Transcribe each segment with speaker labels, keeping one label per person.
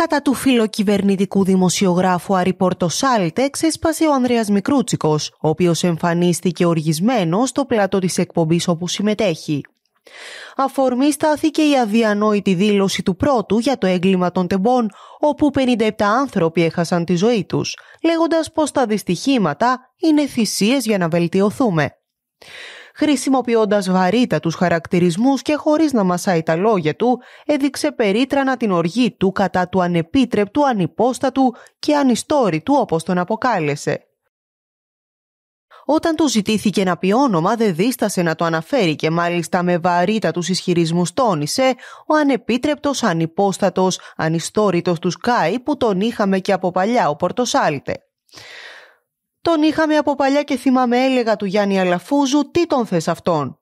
Speaker 1: Κατά του φιλοκυβερνητικού δημοσιογράφου Αριπόρτο Σάλτεξ ξέσπασε ο Ανδρέας Μικρούτσικος, ο οποίος εμφανίστηκε οργισμένος στο πλάτο της εκπομπής όπου συμμετέχει. Αφορμή στάθηκε η αδιανόητη δήλωση του πρώτου για το έγκλημα των τεμπών, όπου 57 άνθρωποι έχασαν τη ζωή τους, λέγοντας πως τα δυστυχήματα είναι θυσίες για να βελτιωθούμε χρησιμοποιώντας βαρύτα τους χαρακτηρισμούς και χωρίς να μασάει τα λόγια του, έδειξε περίτρανα την οργή του κατά του ανεπίτρεπτου, ανυπόστατου και ανιστόρητου όπως τον αποκάλεσε. Όταν του ζητήθηκε να πει όνομα, δεν δίστασε να το αναφέρει και μάλιστα με βαρύτα τους ισχυρισμούς τόνισε ο ανεπίτρεπτος, ανυπόστατος, ανιστόρητος τους Σκάι που τον είχαμε και από παλιά ο Πορτοσάλτε. Τον είχαμε από παλιά και θυμάμαι έλεγα του Γιάννη Αλαφούζου τι τον θες αυτόν.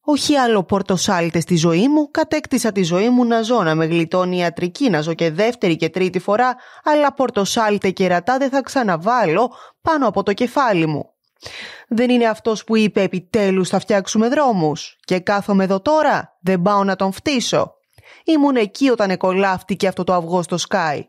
Speaker 1: Όχι άλλο πορτοσάλτες στη ζωή μου, κατέκτησα τη ζωή μου να ζω, να με γλιτώνει ιατρική, να ζω και δεύτερη και τρίτη φορά, αλλά πορτοσάλτε και ρατά δεν θα ξαναβάλω πάνω από το κεφάλι μου. Δεν είναι αυτός που είπε επιτέλους θα φτιάξουμε δρόμους και κάθομαι εδώ τώρα, δεν πάω να τον φτύσω. Ήμουν εκεί όταν εκολάφτηκε αυτό το αυγό στο σκάι.